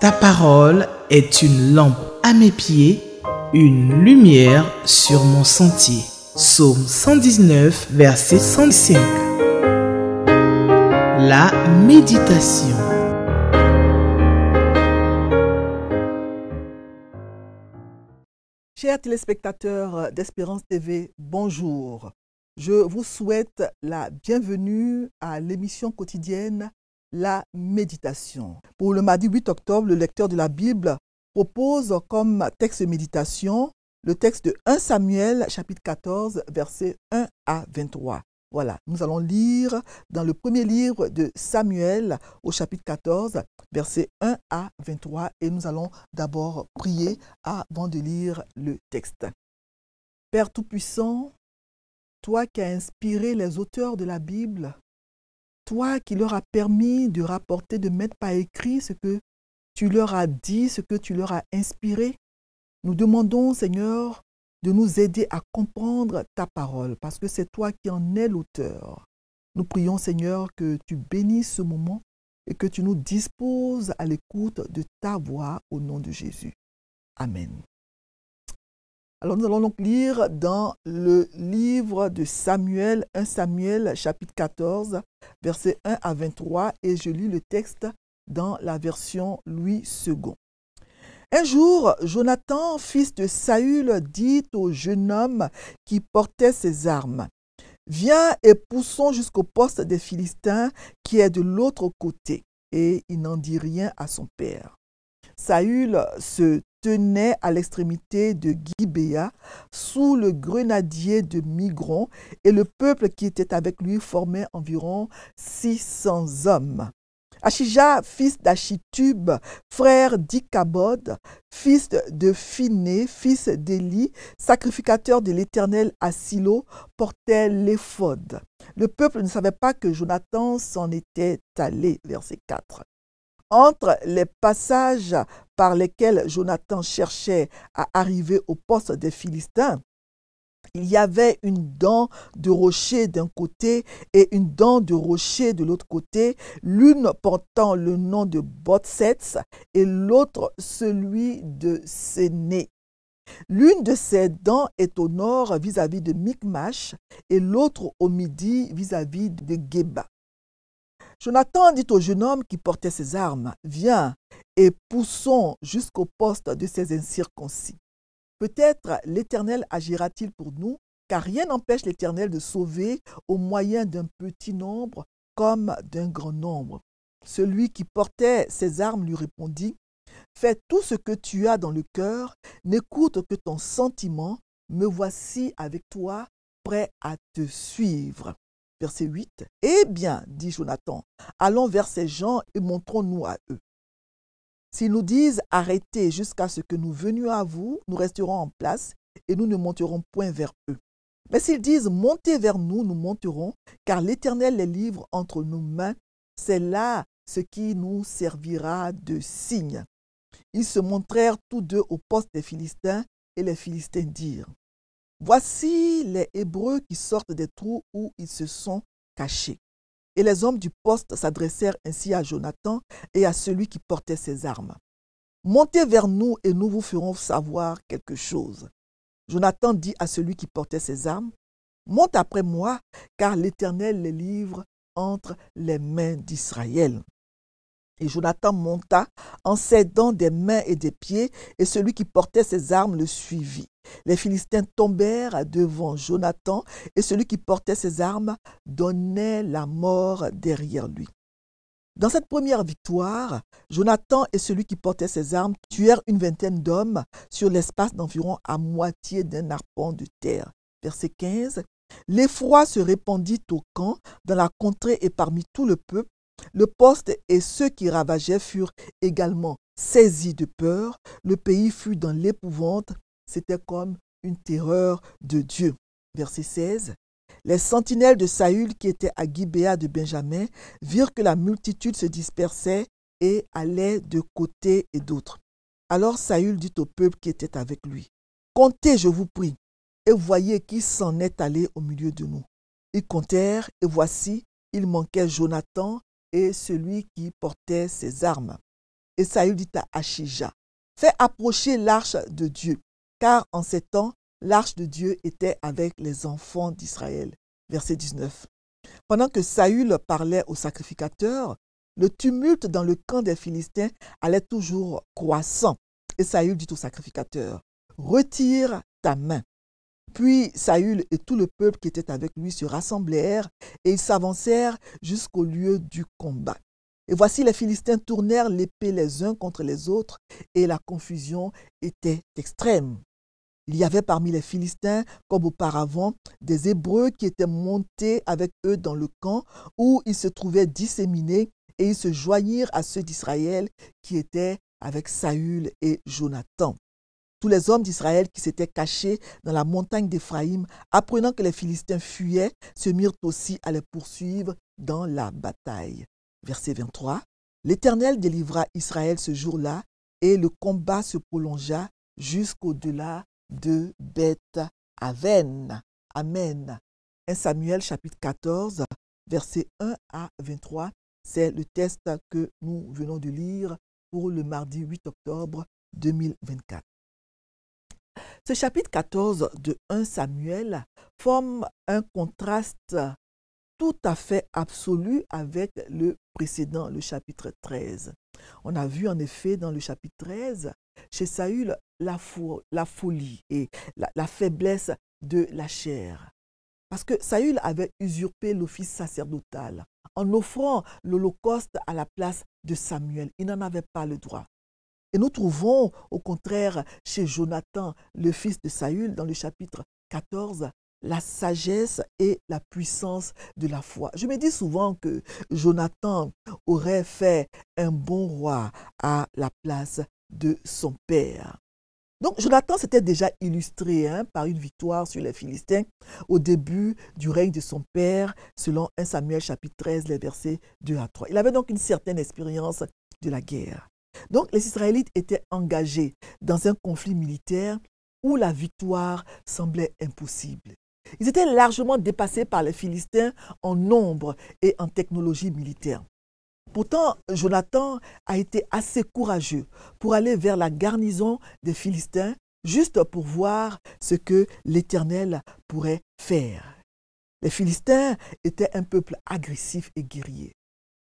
Ta parole est une lampe à mes pieds, une lumière sur mon sentier. Psaume 119, verset 105. La méditation. Chers téléspectateurs d'Espérance TV, bonjour. Je vous souhaite la bienvenue à l'émission quotidienne la méditation. Pour le mardi 8 octobre, le lecteur de la Bible propose comme texte de méditation le texte de 1 Samuel chapitre 14 versets 1 à 23. Voilà, nous allons lire dans le premier livre de Samuel au chapitre 14 versets 1 à 23 et nous allons d'abord prier avant de lire le texte. Père Tout-Puissant, toi qui as inspiré les auteurs de la Bible, toi qui leur a permis de rapporter, de mettre par écrit ce que tu leur as dit, ce que tu leur as inspiré. Nous demandons, Seigneur, de nous aider à comprendre ta parole, parce que c'est toi qui en es l'auteur. Nous prions, Seigneur, que tu bénisses ce moment et que tu nous disposes à l'écoute de ta voix au nom de Jésus. Amen. Alors nous allons donc lire dans le livre de Samuel, 1 Samuel chapitre 14, versets 1 à 23, et je lis le texte dans la version Louis II. Un jour, Jonathan, fils de Saül, dit au jeune homme qui portait ses armes, Viens et poussons jusqu'au poste des Philistins qui est de l'autre côté. Et il n'en dit rien à son père. Saül se tenait à l'extrémité de Gibea sous le grenadier de Migron, et le peuple qui était avec lui formait environ 600 hommes. Achija, fils d'Achitub, frère d'Icabod, fils de Phiné, fils d'Élie, sacrificateur de l'Éternel à Silo, portait l'éphod. Le peuple ne savait pas que Jonathan s'en était allé. Verset 4. Entre les passages par lesquels Jonathan cherchait à arriver au poste des Philistins, il y avait une dent de rocher d'un côté et une dent de rocher de l'autre côté, l'une portant le nom de Botsets et l'autre celui de Séné. L'une de ces dents est au nord vis-à-vis de Micmash et l'autre au midi vis à -vis de Geba. Jonathan dit au jeune homme qui portait ses armes, Viens et poussons jusqu'au poste de ces incirconcis. Peut-être l'Éternel agira-t-il pour nous, car rien n'empêche l'Éternel de sauver au moyen d'un petit nombre comme d'un grand nombre. Celui qui portait ses armes lui répondit, Fais tout ce que tu as dans le cœur, n'écoute que ton sentiment, me voici avec toi, prêt à te suivre. Verset 8. Eh bien, dit Jonathan, allons vers ces gens et montrons-nous à eux. S'ils nous disent arrêtez jusqu'à ce que nous venions à vous, nous resterons en place et nous ne monterons point vers eux. Mais s'ils disent montez vers nous, nous monterons, car l'Éternel les livre entre nos mains. C'est là ce qui nous servira de signe. Ils se montrèrent tous deux au poste des Philistins, et les Philistins dirent Voici les Hébreux qui sortent des trous où ils se sont cachés. Et les hommes du poste s'adressèrent ainsi à Jonathan et à celui qui portait ses armes. Montez vers nous et nous vous ferons savoir quelque chose. Jonathan dit à celui qui portait ses armes, Monte après moi, car l'Éternel les livre entre les mains d'Israël. Et Jonathan monta en cédant des mains et des pieds, et celui qui portait ses armes le suivit. Les Philistins tombèrent devant Jonathan, et celui qui portait ses armes donnait la mort derrière lui. Dans cette première victoire, Jonathan et celui qui portait ses armes tuèrent une vingtaine d'hommes sur l'espace d'environ à moitié d'un arpent de terre. Verset 15. L'effroi se répandit au camp, dans la contrée et parmi tout le peuple, le poste et ceux qui ravageaient furent également saisis de peur. Le pays fut dans l'épouvante. C'était comme une terreur de Dieu. Verset 16. Les sentinelles de Saül qui étaient à Gibéa de Benjamin virent que la multitude se dispersait et allait de côté et d'autre. Alors Saül dit au peuple qui était avec lui, Comptez, je vous prie, et voyez qui s'en est allé au milieu de nous. Ils comptèrent, et voici, il manquait Jonathan, et celui qui portait ses armes. Et Saül dit à Achija, fais approcher l'arche de Dieu, car en ces temps, l'arche de Dieu était avec les enfants d'Israël. Verset 19. Pendant que Saül parlait au sacrificateur, le tumulte dans le camp des Philistins allait toujours croissant. Et Saül dit au sacrificateur, retire ta main. Puis Saül et tout le peuple qui était avec lui se rassemblèrent et ils s'avancèrent jusqu'au lieu du combat. Et voici les Philistins tournèrent l'épée les uns contre les autres et la confusion était extrême. Il y avait parmi les Philistins, comme auparavant, des Hébreux qui étaient montés avec eux dans le camp où ils se trouvaient disséminés et ils se joignirent à ceux d'Israël qui étaient avec Saül et Jonathan tous les hommes d'Israël qui s'étaient cachés dans la montagne d'Éphraïm, apprenant que les Philistins fuyaient, se mirent aussi à les poursuivre dans la bataille. Verset 23. L'Éternel délivra Israël ce jour-là, et le combat se prolongea jusqu'au-delà de Beth Aven. Amen. 1 Samuel chapitre 14, versets 1 à 23, c'est le test que nous venons de lire pour le mardi 8 octobre 2024. Ce chapitre 14 de 1 Samuel forme un contraste tout à fait absolu avec le précédent, le chapitre 13. On a vu en effet dans le chapitre 13, chez Saül, la, folie et la faiblesse de la chair. Parce que Saül avait usurpé l'office sacerdotal en offrant l'Holocauste à la place de Samuel. Il n'en avait pas le droit. Et nous trouvons au contraire chez Jonathan, le fils de Saül, dans le chapitre 14, la sagesse et la puissance de la foi. Je me dis souvent que Jonathan aurait fait un bon roi à la place de son père. Donc Jonathan s'était déjà illustré hein, par une victoire sur les Philistins au début du règne de son père, selon 1 Samuel chapitre 13, les versets 2 à 3. Il avait donc une certaine expérience de la guerre. Donc les Israélites étaient engagés dans un conflit militaire où la victoire semblait impossible. Ils étaient largement dépassés par les Philistins en nombre et en technologie militaire. Pourtant, Jonathan a été assez courageux pour aller vers la garnison des Philistins juste pour voir ce que l'Éternel pourrait faire. Les Philistins étaient un peuple agressif et guerrier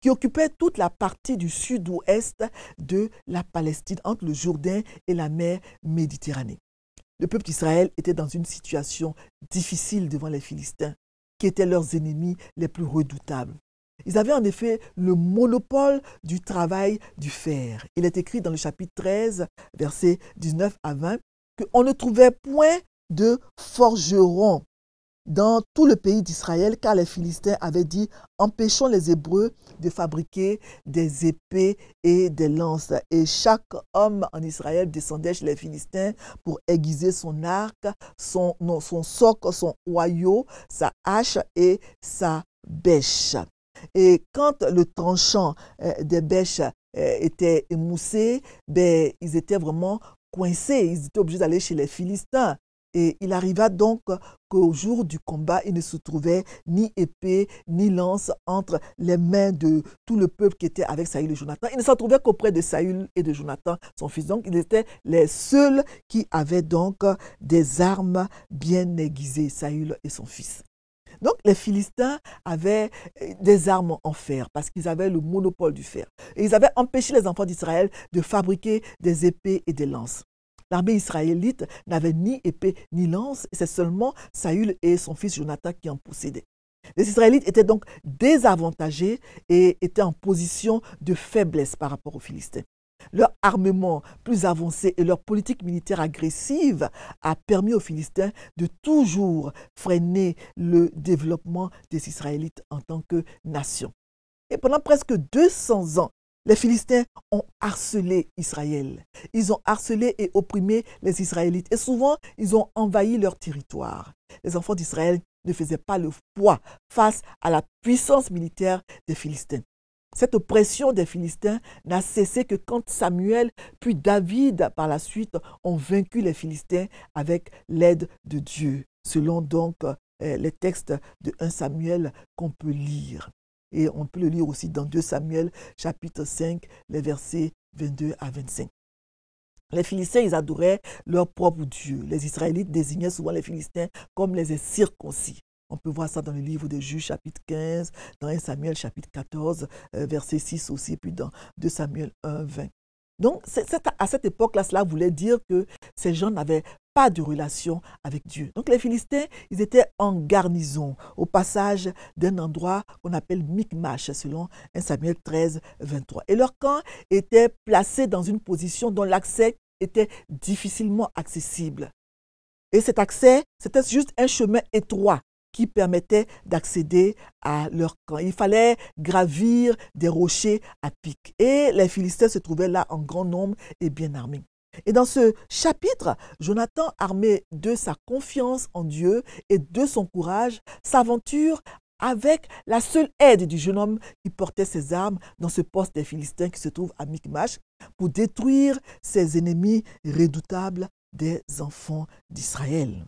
qui occupait toute la partie du sud-ouest de la Palestine, entre le Jourdain et la mer Méditerranée. Le peuple d'Israël était dans une situation difficile devant les Philistins, qui étaient leurs ennemis les plus redoutables. Ils avaient en effet le monopole du travail du fer. Il est écrit dans le chapitre 13, versets 19 à 20, qu'on ne trouvait point de forgeron dans tout le pays d'Israël, car les Philistins avaient dit, empêchons les Hébreux de fabriquer des épées et des lances. Et chaque homme en Israël descendait chez les Philistins pour aiguiser son arc, son, socle, son soc, son oyau, sa hache et sa bêche. Et quand le tranchant euh, des bêches euh, était émoussé, ben, ils étaient vraiment coincés, ils étaient obligés d'aller chez les Philistins. Et il arriva donc qu'au jour du combat, il ne se trouvait ni épée, ni lance entre les mains de tout le peuple qui était avec Saül et Jonathan. Il ne s'en trouvait qu'auprès de Saül et de Jonathan, son fils. Donc, ils étaient les seuls qui avaient donc des armes bien aiguisées, Saül et son fils. Donc les Philistins avaient euh, des armes en fer parce qu'ils avaient le monopole du fer. Et ils avaient empêché les enfants d'Israël de fabriquer des épées et des lances. L'armée israélite n'avait ni épée ni lance, et c'est seulement Saül et son fils Jonathan qui en possédaient. Les Israélites étaient donc désavantagés et étaient en position de faiblesse par rapport aux Philistins. Leur armement plus avancé et leur politique militaire agressive a permis aux Philistins de toujours freiner le développement des Israélites en tant que nation. Et pendant presque 200 ans, les Philistins ont harcelé Israël. Ils ont harcelé et opprimé les Israélites. Et souvent, ils ont envahi leur territoire. Les enfants d'Israël ne faisaient pas le poids face à la puissance militaire des Philistins. Cette oppression des Philistins n'a cessé que quand Samuel puis David par la suite ont vaincu les Philistins avec l'aide de Dieu, selon donc euh, les textes de 1 Samuel qu'on peut lire. Et on peut le lire aussi dans 2 Samuel chapitre 5, les versets 22 à 25. Les Philistins, ils adoraient leur propre Dieu. Les Israélites désignaient souvent les Philistins comme les circoncis. On peut voir ça dans le livre de Juges, chapitre 15, dans 1 Samuel, chapitre 14, verset 6 aussi, puis dans 2 Samuel 1, 20. Donc, à cette époque-là, cela voulait dire que ces gens n'avaient pas de relation avec Dieu. Donc les Philistins, ils étaient en garnison au passage d'un endroit qu'on appelle Micmash, selon 1 Samuel 13, 23. Et leur camp était placé dans une position dont l'accès était difficilement accessible. Et cet accès, c'était juste un chemin étroit qui permettait d'accéder à leur camp. Il fallait gravir des rochers à pic. Et les Philistins se trouvaient là en grand nombre et bien armés. Et dans ce chapitre, Jonathan, armé de sa confiance en Dieu et de son courage, s'aventure avec la seule aide du jeune homme qui portait ses armes dans ce poste des Philistins qui se trouve à Micmash pour détruire ses ennemis redoutables des enfants d'Israël.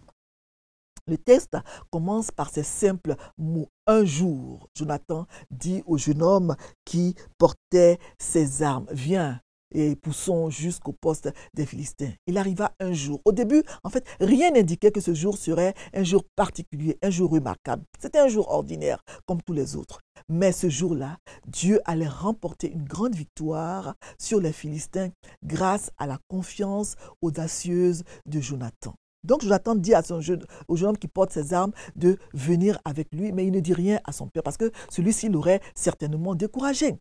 Le texte commence par ces simples mots. Un jour, Jonathan dit au jeune homme qui portait ses armes, viens, et poussons jusqu'au poste des Philistins. Il arriva un jour. Au début, en fait, rien n'indiquait que ce jour serait un jour particulier, un jour remarquable. C'était un jour ordinaire, comme tous les autres. Mais ce jour-là, Dieu allait remporter une grande victoire sur les Philistins grâce à la confiance audacieuse de Jonathan. Donc Jonathan dit à son au jeune homme qui porte ses armes de venir avec lui, mais il ne dit rien à son père parce que celui-ci l'aurait certainement découragé.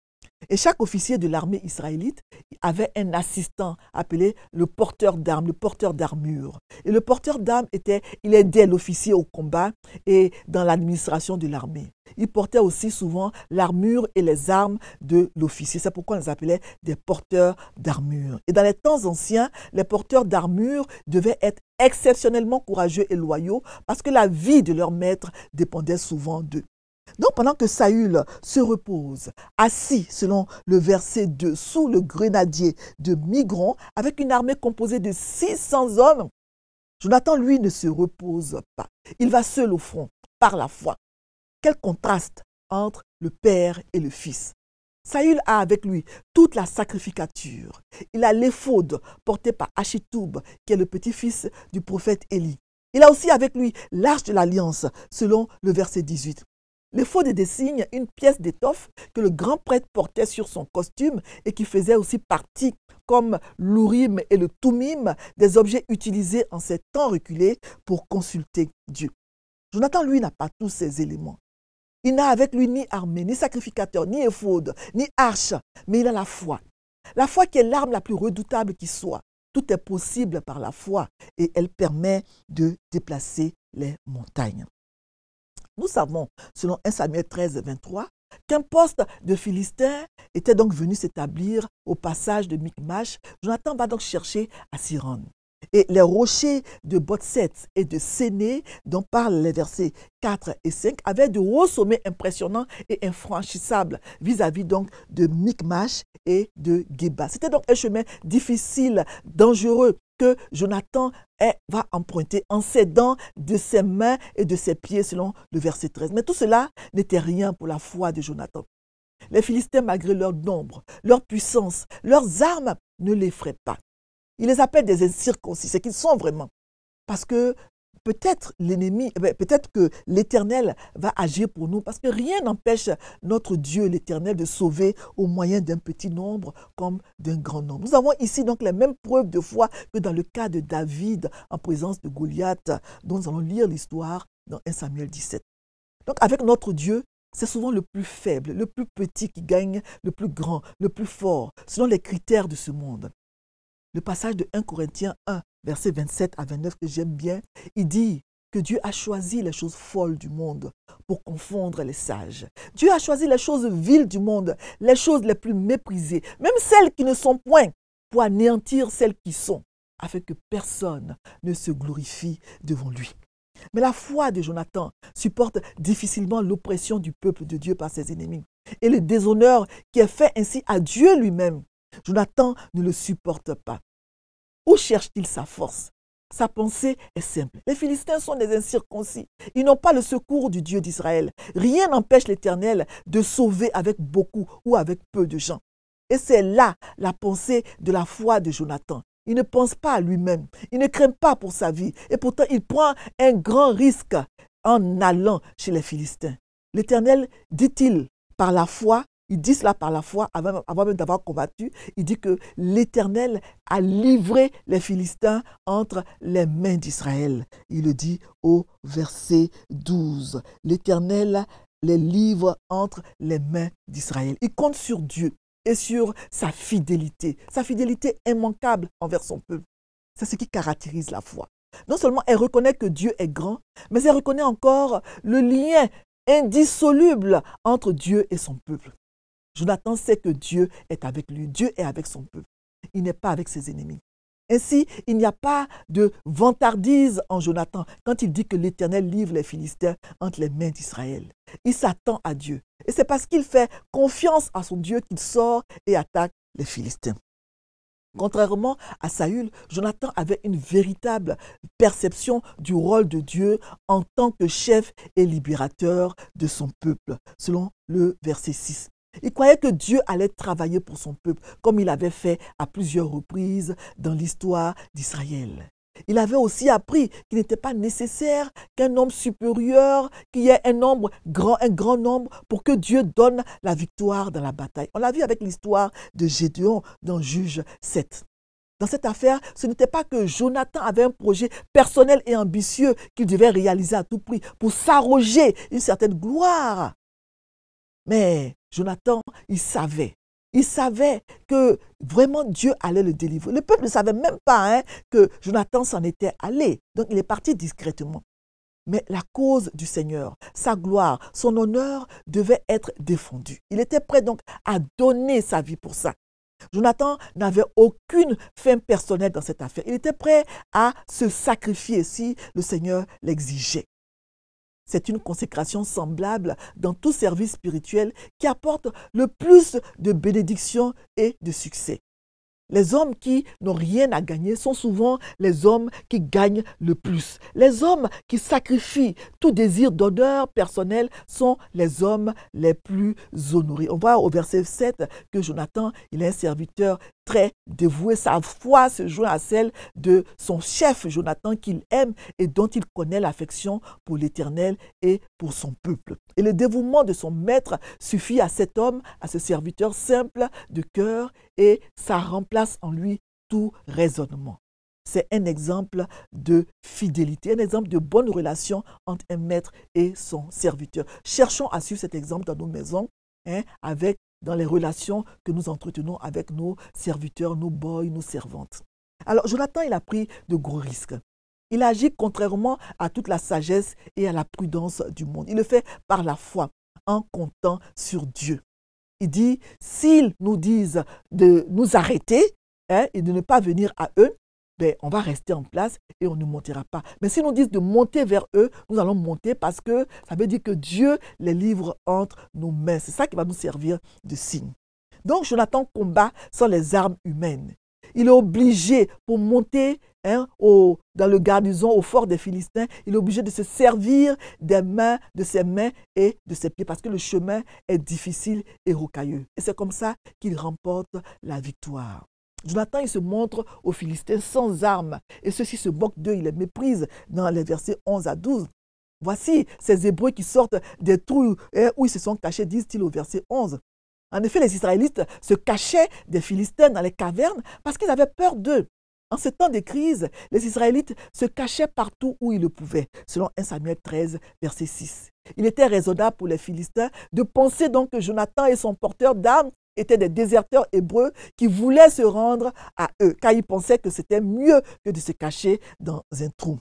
Et chaque officier de l'armée israélite avait un assistant appelé le porteur d'armes, le porteur d'armure. Et le porteur d'armes était, il aidait l'officier au combat et dans l'administration de l'armée. Il portait aussi souvent l'armure et les armes de l'officier. C'est pourquoi on les appelait des porteurs d'armure. Et dans les temps anciens, les porteurs d'armure devaient être exceptionnellement courageux et loyaux parce que la vie de leur maître dépendait souvent d'eux. Donc pendant que Saül se repose, assis selon le verset 2, sous le grenadier de Migron, avec une armée composée de 600 hommes, Jonathan, lui, ne se repose pas. Il va seul au front, par la foi. Quel contraste entre le Père et le Fils. Saül a avec lui toute la sacrificature. Il a l'éphode portée par Achitoub, qui est le petit-fils du prophète Élie. Il a aussi avec lui l'arche de l'alliance, selon le verset 18 des signes, une pièce d'étoffe que le grand prêtre portait sur son costume et qui faisait aussi partie, comme l'ourim et le toumim, des objets utilisés en ces temps reculés pour consulter Dieu. Jonathan, lui, n'a pas tous ces éléments. Il n'a avec lui ni armée, ni sacrificateur, ni éphode, ni arche, mais il a la foi. La foi qui est l'arme la plus redoutable qui soit. Tout est possible par la foi et elle permet de déplacer les montagnes. Nous savons, selon 1 Samuel 13, 23, qu'un poste de Philistins était donc venu s'établir au passage de Micmash. Jonathan va donc chercher à s'y rendre. Et les rochers de Botset et de Séné, dont parlent les versets 4 et 5, avaient de hauts sommets impressionnants et infranchissables vis-à-vis donc de Micmash et de Geba. C'était donc un chemin difficile, dangereux, que Jonathan va emprunter en s'aidant de ses mains et de ses pieds, selon le verset 13. Mais tout cela n'était rien pour la foi de Jonathan. Les Philistins, malgré leur nombre, leur puissance, leurs armes, ne les feraient pas. Ils les appellent des incirconcis, c'est qu'ils sont vraiment. Parce que peut-être l'ennemi, eh ben, peut-être que l'Éternel va agir pour nous, parce que rien n'empêche notre Dieu, l'Éternel, de sauver au moyen d'un petit nombre comme d'un grand nombre. Nous avons ici donc la même preuve de foi que dans le cas de David en présence de Goliath, dont nous allons lire l'histoire dans 1 Samuel 17. Donc avec notre Dieu, c'est souvent le plus faible, le plus petit qui gagne le plus grand, le plus fort, selon les critères de ce monde le passage de 1 Corinthiens 1, versets 27 à 29 que j'aime bien, il dit que Dieu a choisi les choses folles du monde pour confondre les sages. Dieu a choisi les choses viles du monde, les choses les plus méprisées, même celles qui ne sont point, pour anéantir celles qui sont, afin que personne ne se glorifie devant lui. Mais la foi de Jonathan supporte difficilement l'oppression du peuple de Dieu par ses ennemis et le déshonneur qui est fait ainsi à Dieu lui-même. Jonathan ne le supporte pas. Où cherche-t-il sa force Sa pensée est simple. Les Philistins sont des incirconcis. Ils n'ont pas le secours du Dieu d'Israël. Rien n'empêche l'Éternel de sauver avec beaucoup ou avec peu de gens. Et c'est là la pensée de la foi de Jonathan. Il ne pense pas à lui-même. Il ne craint pas pour sa vie. Et pourtant, il prend un grand risque en allant chez les Philistins. L'Éternel, dit-il, par la foi, il dit cela par la foi, avant, avant même d'avoir combattu, il dit que l'Éternel a livré les Philistins entre les mains d'Israël. Il le dit au verset 12. L'Éternel les livre entre les mains d'Israël. Il compte sur Dieu et sur sa fidélité, sa fidélité immanquable envers son peuple. C'est ce qui caractérise la foi. Non seulement elle reconnaît que Dieu est grand, mais elle reconnaît encore le lien indissoluble entre Dieu et son peuple. Jonathan sait que Dieu est avec lui, Dieu est avec son peuple. Il n'est pas avec ses ennemis. Ainsi, il n'y a pas de vantardise en Jonathan quand il dit que l'Éternel livre les Philistins entre les mains d'Israël. Il s'attend à Dieu. Et c'est parce qu'il fait confiance à son Dieu qu'il sort et attaque les Philistins. Contrairement à Saül, Jonathan avait une véritable perception du rôle de Dieu en tant que chef et libérateur de son peuple, selon le verset 6. Il croyait que Dieu allait travailler pour son peuple, comme il avait fait à plusieurs reprises dans l'histoire d'Israël. Il avait aussi appris qu'il n'était pas nécessaire qu'un homme supérieur, qu'il y ait un nombre grand, un grand nombre, pour que Dieu donne la victoire dans la bataille. On l'a vu avec l'histoire de Gédéon dans Juge 7. Dans cette affaire, ce n'était pas que Jonathan avait un projet personnel et ambitieux qu'il devait réaliser à tout prix pour s'arroger une certaine gloire. Mais Jonathan, il savait. Il savait que vraiment Dieu allait le délivrer. Le peuple ne savait même pas hein, que Jonathan s'en était allé. Donc il est parti discrètement. Mais la cause du Seigneur, sa gloire, son honneur devait être défendue. Il était prêt donc à donner sa vie pour ça. Jonathan n'avait aucune fin personnelle dans cette affaire. Il était prêt à se sacrifier si le Seigneur l'exigeait. C'est une consécration semblable dans tout service spirituel qui apporte le plus de bénédictions et de succès. Les hommes qui n'ont rien à gagner sont souvent les hommes qui gagnent le plus. Les hommes qui sacrifient tout désir d'honneur personnel sont les hommes les plus honorés. On voit au verset 7 que Jonathan, il est un serviteur très dévoué, sa foi se joint à celle de son chef Jonathan qu'il aime et dont il connaît l'affection pour l'Éternel et pour son peuple. Et le dévouement de son maître suffit à cet homme, à ce serviteur simple de cœur, et ça remplace en lui tout raisonnement. C'est un exemple de fidélité, un exemple de bonne relation entre un maître et son serviteur. Cherchons à suivre cet exemple dans nos maisons, hein, avec dans les relations que nous entretenons avec nos serviteurs, nos boys, nos servantes. Alors Jonathan, il a pris de gros risques. Il agit contrairement à toute la sagesse et à la prudence du monde. Il le fait par la foi, en comptant sur Dieu. Il dit, s'ils nous disent de nous arrêter hein, et de ne pas venir à eux, ben, on va rester en place et on ne montera pas. Mais s'ils nous disent de monter vers eux, nous allons monter parce que ça veut dire que Dieu les livre entre nos mains. C'est ça qui va nous servir de signe. Donc Jonathan combat sans les armes humaines. Il est obligé pour monter hein, dans le garnison au fort des Philistins, il est obligé de se servir des mains, de ses mains et de ses pieds parce que le chemin est difficile et rocailleux. Et c'est comme ça qu'il remporte la victoire. Jonathan, il se montre aux Philistins sans armes, et ceux-ci se moquent d'eux, ils les méprisent dans les versets 11 à 12. Voici ces Hébreux qui sortent des trous où ils se sont cachés, disent-ils au verset 11. En effet, les Israélites se cachaient des Philistins dans les cavernes parce qu'ils avaient peur d'eux. En ce temps de crise, les Israélites se cachaient partout où ils le pouvaient, selon 1 Samuel 13, verset 6. Il était raisonnable pour les Philistins de penser donc que Jonathan et son porteur d'armes étaient des déserteurs hébreux qui voulaient se rendre à eux, car ils pensaient que c'était mieux que de se cacher dans un trou.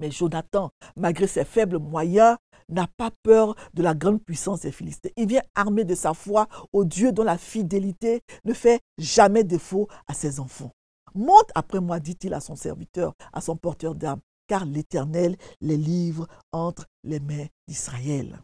Mais Jonathan, malgré ses faibles moyens, n'a pas peur de la grande puissance des Philistins. Il vient armé de sa foi au Dieu dont la fidélité ne fait jamais défaut à ses enfants. Monte après moi, dit-il à son serviteur, à son porteur d'armes, car l'Éternel les livre entre les mains d'Israël.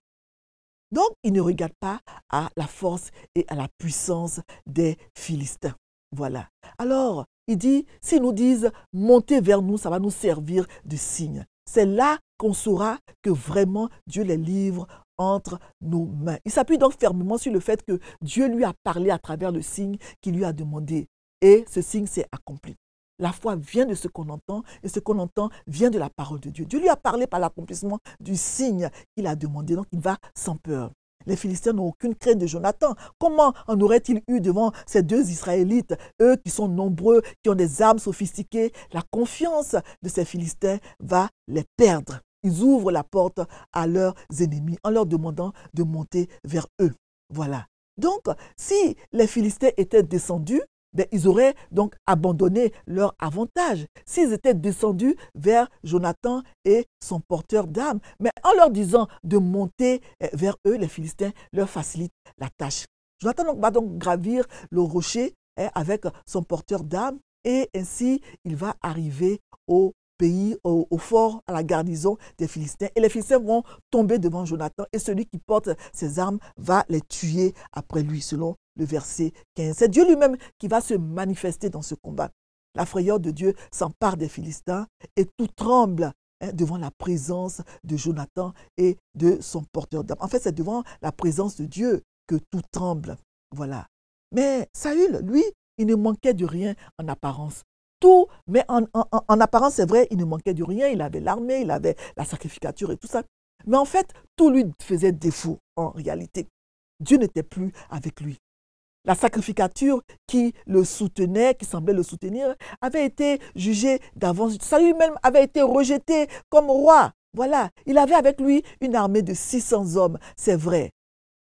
Donc, il ne regarde pas à la force et à la puissance des Philistins. Voilà. Alors, il dit, s'ils nous disent, montez vers nous, ça va nous servir de signe. C'est là qu'on saura que vraiment Dieu les livre entre nos mains. Il s'appuie donc fermement sur le fait que Dieu lui a parlé à travers le signe qu'il lui a demandé. Et ce signe s'est accompli. La foi vient de ce qu'on entend et ce qu'on entend vient de la parole de Dieu. Dieu lui a parlé par l'accomplissement du signe qu'il a demandé, donc il va sans peur. Les Philistins n'ont aucune crainte de Jonathan. Comment en aurait-il eu devant ces deux Israélites, eux qui sont nombreux, qui ont des armes sophistiquées La confiance de ces Philistins va les perdre. Ils ouvrent la porte à leurs ennemis en leur demandant de monter vers eux. Voilà. Donc, si les Philistins étaient descendus, ben, ils auraient donc abandonné leur avantage s'ils étaient descendus vers Jonathan et son porteur d'armes. Mais en leur disant de monter eh, vers eux, les Philistins leur facilitent la tâche. Jonathan va donc gravir le rocher eh, avec son porteur d'armes et ainsi il va arriver au pays, au, fort, à la garnison des Philistins. Et les Philistins vont tomber devant Jonathan et celui qui porte ses armes va les tuer après lui, selon le verset 15. C'est Dieu lui-même qui va se manifester dans ce combat. La frayeur de Dieu s'empare des Philistins et tout tremble hein, devant la présence de Jonathan et de son porteur d'âme. En fait, c'est devant la présence de Dieu que tout tremble. Voilà. Mais Saül, lui, il ne manquait de rien en apparence. Tout, mais en, en apparence, c'est vrai, il ne manquait de rien. Il avait l'armée, il avait la sacrificature et tout ça. Mais en fait, tout lui faisait défaut en réalité. Dieu n'était plus avec lui. La sacrificature qui le soutenait, qui semblait le soutenir, avait été jugée d'avance. lui même avait été rejeté comme roi. Voilà, il avait avec lui une armée de 600 hommes, c'est vrai.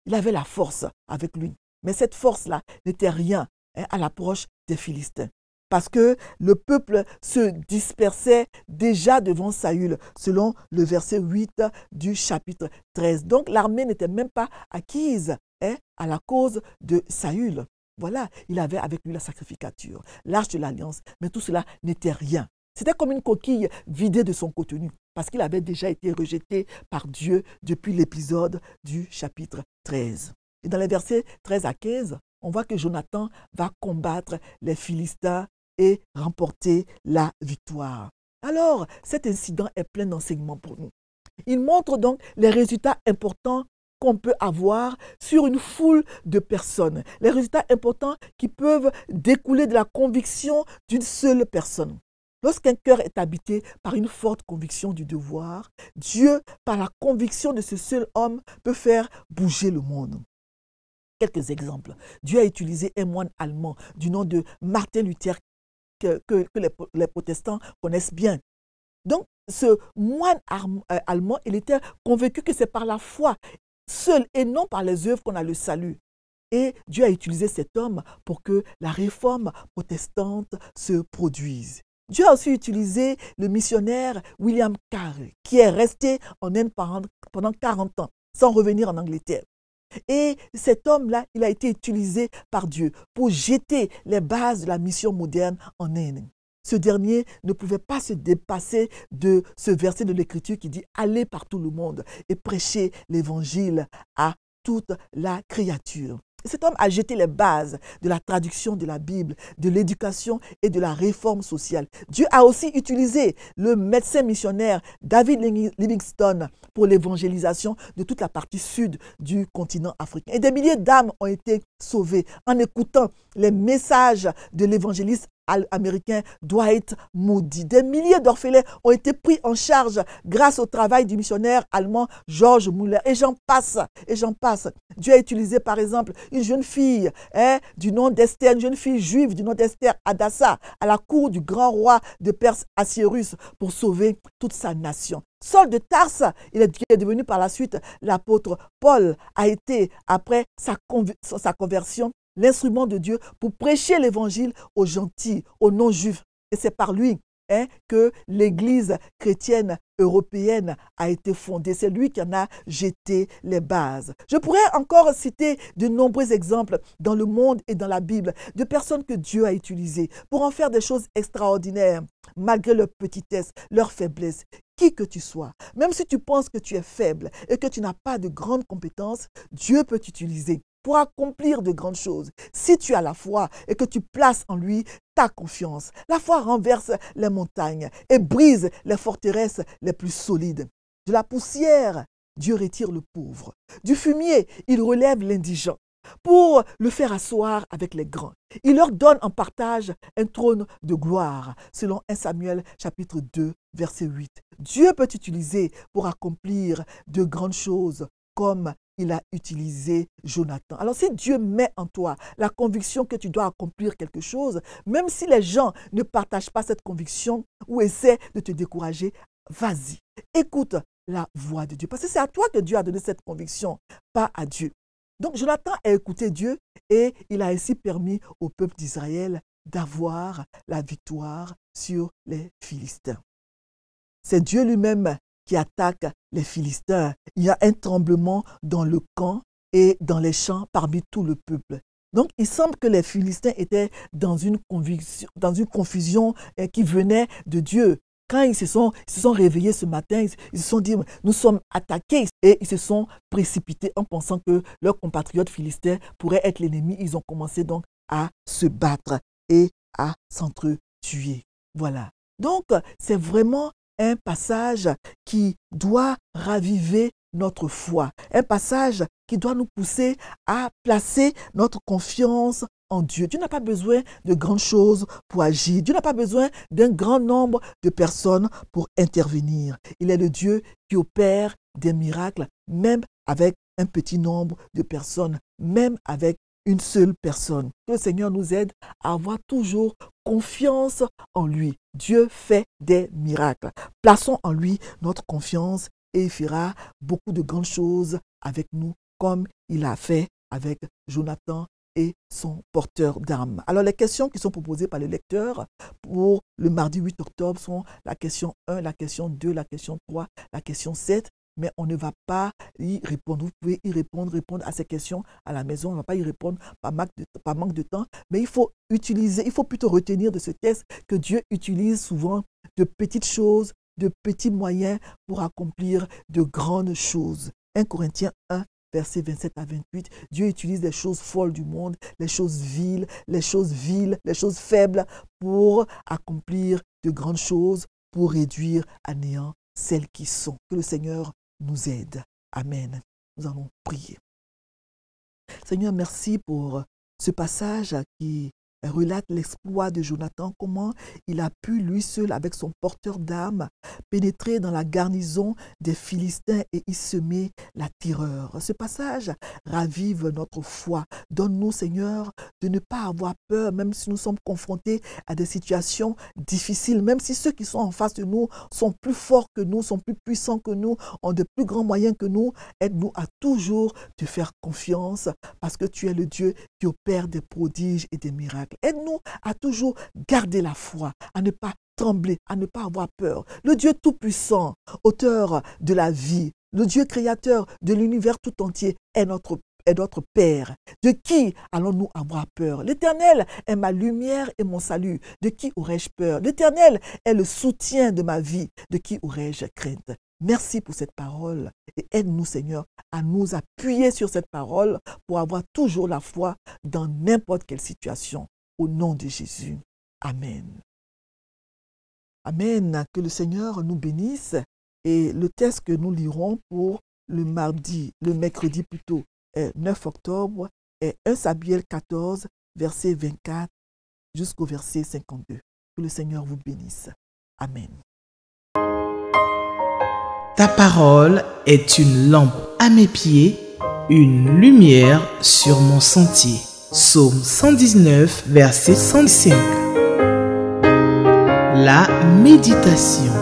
Il avait la force avec lui. Mais cette force-là n'était rien hein, à l'approche des Philistins parce que le peuple se dispersait déjà devant Saül, selon le verset 8 du chapitre 13. Donc l'armée n'était même pas acquise hein, à la cause de Saül. Voilà, il avait avec lui la sacrificature, l'arche de l'alliance, mais tout cela n'était rien. C'était comme une coquille vidée de son contenu, parce qu'il avait déjà été rejeté par Dieu depuis l'épisode du chapitre 13. Et dans les versets 13 à 15, on voit que Jonathan va combattre les Philistins et remporter la victoire. Alors, cet incident est plein d'enseignements pour nous. Il montre donc les résultats importants qu'on peut avoir sur une foule de personnes. Les résultats importants qui peuvent découler de la conviction d'une seule personne. Lorsqu'un cœur est habité par une forte conviction du devoir, Dieu, par la conviction de ce seul homme, peut faire bouger le monde. Quelques exemples. Dieu a utilisé un moine allemand du nom de Martin Luther que, les, protestants connaissent bien. Donc, ce moine euh, allemand, il était convaincu que c'est par la foi seule et non par les œuvres qu'on a le salut. Et Dieu a utilisé cet homme pour que la réforme protestante se produise. Dieu a aussi utilisé le missionnaire William Carey, qui est resté en Inde pendant 40 ans, sans revenir en Angleterre. Et cet homme-là, il a été utilisé par Dieu pour jeter les bases de la mission moderne en Inde. Ce dernier ne pouvait pas se dépasser de ce verset de l'Écriture qui dit Allez par tout le monde et prêchez l'Évangile à toute la créature cet homme a jeté les bases de la traduction de la Bible, de l'éducation et de la réforme sociale. Dieu a aussi utilisé le médecin missionnaire David Livingstone pour l'évangélisation de toute la partie sud du continent africain. Et des milliers d'âmes ont été sauvées en écoutant les messages de l'évangéliste américain doit être maudit. Des milliers d'orphelins ont été pris en charge grâce au travail du missionnaire allemand Georges Muller. Et j'en passe, et j'en passe. Dieu a utilisé par exemple une jeune fille hein, du nom d'Esther, une jeune fille juive du nom d'Esther, Adassa, à la cour du grand roi de Perse Assyrus pour sauver toute sa nation. Saul de Tarse, il est devenu par la suite l'apôtre Paul, a été, après sa, conversion, l'instrument de Dieu pour prêcher l'évangile aux gentils, aux non-juifs. Et c'est par lui hein, que l'Église chrétienne européenne a été fondée. C'est lui qui en a jeté les bases. Je pourrais encore citer de nombreux exemples dans le monde et dans la Bible de personnes que Dieu a utilisées pour en faire des choses extraordinaires, malgré leur petitesse, leur faiblesse. Qui que tu sois, même si tu penses que tu es faible et que tu n'as pas de grandes compétences, Dieu peut t'utiliser pour accomplir de grandes choses. Si tu as la foi et que tu places en lui ta confiance, la foi renverse les montagnes et brise les forteresses les plus solides. De la poussière, Dieu retire le pauvre. Du fumier, il relève l'indigent pour le faire asseoir avec les grands. Il leur donne en partage un trône de gloire, selon 1 Samuel chapitre 2, verset 8. Dieu peut utiliser pour accomplir de grandes choses comme il a utilisé Jonathan. Alors si Dieu met en toi la conviction que tu dois accomplir quelque chose, même si les gens ne partagent pas cette conviction ou essaient de te décourager, vas-y. Écoute la voix de Dieu. Parce que c'est à toi que Dieu a donné cette conviction, pas à Dieu. Donc Jonathan a écouté Dieu et il a ainsi permis au peuple d'Israël d'avoir la victoire sur les Philistins. C'est Dieu lui-même qui attaque les Philistins. Il y a un tremblement dans le camp et dans les champs parmi tout le peuple. Donc, il semble que les Philistins étaient dans une, confusion euh, qui venait de Dieu. Quand ils se, sont, réveillés ce matin, ils, se sont dit, nous sommes attaqués. Et ils se sont précipités en pensant que leurs compatriotes philistins pourraient être l'ennemi. Ils ont commencé donc à se battre et à s'entretuer. Voilà. Donc, c'est vraiment un passage qui doit raviver notre foi, un passage qui doit nous pousser à placer notre confiance en Dieu. Dieu n'a pas besoin de grandes choses pour agir. Dieu n'a pas besoin d'un grand nombre de personnes pour intervenir. Il est le Dieu qui opère des miracles, même avec un petit nombre de personnes, même avec une seule personne. Que le Seigneur nous aide à avoir toujours confiance en lui. Dieu fait des miracles. Plaçons en lui notre confiance et il fera beaucoup de grandes choses avec nous comme il a fait avec Jonathan et son porteur d'armes. Alors les questions qui sont proposées par les lecteurs pour le mardi 8 octobre sont la question 1, la question 2, la question 3, la question 7 mais on ne va pas y répondre. Vous pouvez y répondre, répondre à ces questions à la maison. On ne va pas y répondre par manque, de, manque de temps, mais il faut utiliser, il faut plutôt retenir de ce texte que Dieu utilise souvent de petites choses, de petits moyens pour accomplir de grandes choses. 1 Corinthiens 1, versets 27 à 28, Dieu utilise les choses folles du monde, les choses viles, les choses viles, les choses faibles pour accomplir de grandes choses, pour réduire à néant celles qui sont. Que le Seigneur nous aide. Amen. Nous allons prier. Seigneur, merci pour ce passage qui relate l'exploit de Jonathan, comment il a pu, lui seul, avec son porteur d'âme, pénétrer dans la garnison des Philistins et y semer la tireur. Ce passage ravive notre foi. Donne-nous, Seigneur, de ne pas avoir peur, même si nous sommes confrontés à des situations difficiles, même si ceux qui sont en face de nous sont plus forts que nous, sont plus puissants que nous, ont de plus grands moyens que nous. Aide-nous à toujours te faire confiance parce que tu es le Dieu qui opère des prodiges et des miracles. Aide-nous à toujours garder la foi, à ne pas trembler, à ne pas avoir peur. Le Dieu Tout-Puissant, auteur de la vie, le Dieu créateur de l'univers tout entier est notre est notre Père. De qui allons-nous avoir peur L'Éternel est ma lumière et mon salut. De qui aurais-je peur L'Éternel est le soutien de ma vie. De qui aurais-je crainte Merci pour cette parole et aide-nous Seigneur à nous appuyer sur cette parole pour avoir toujours la foi dans n'importe quelle situation. Au nom de Jésus. Amen. Amen. Que le Seigneur nous bénisse. Et le texte que nous lirons pour le mardi, le mercredi plutôt, 9 octobre, est 1 Samuel 14, verset 24 jusqu'au verset 52. Que le Seigneur vous bénisse. Amen. Ta parole est une lampe à mes pieds, une lumière sur mon sentier. Psaume 119, verset 105. La méditation.